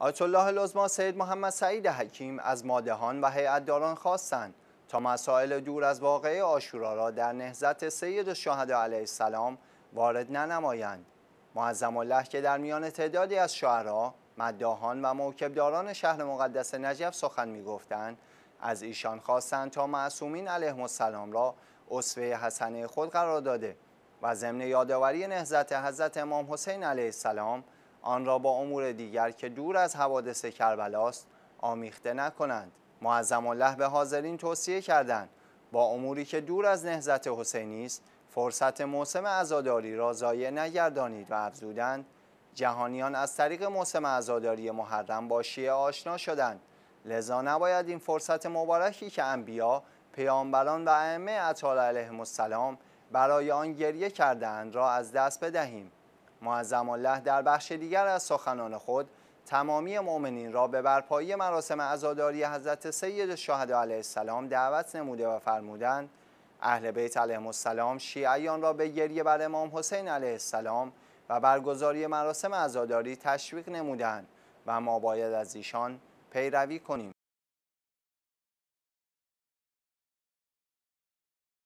آیت الله لزما سید محمد سعید حکیم از مادهان و داران خواستند تا مسائل دور از واقعه آشورا را در نهضت سید شهدا علیه السلام وارد ننمایند معظم الله که در میان تعدادی از شعرا مداهان و موکبداران شهر مقدس نجف سخن میگفتند از ایشان خواستند تا معصومین علیهم السلام را اسوه حسنه خود قرار داده و ضمن یادآوری نهضت حضرت امام حسین علیه السلام آن را با امور دیگر که دور از حوادث کربلاست آمیخته نکنند معظم الله به حاضرین توصیه کردند با اموری که دور از نهزت حسینی است فرصت موسم عزاداری را ضایع نگردانید و افزودند جهانیان از طریق موسم عزاداری محرم با شیعه آشنا شدند لذا نباید این فرصت مبارکی که انبیا پیامبران و ائمه اطهار علیهم السلام برای آن گریه کردند را از دست بدهیم معظم الله در بخش دیگر از سخنان خود تمامی مؤمنین را به برپایی مراسم عزاداری حضرت سید شهدا علیه السلام دعوت نموده و فرمودند اهل بیت علیهم السلام شیعیان را به گریه بر امام حسین علیه السلام و برگزاری مراسم عزاداری تشویق نمودند و ما باید از ایشان پیروی کنیم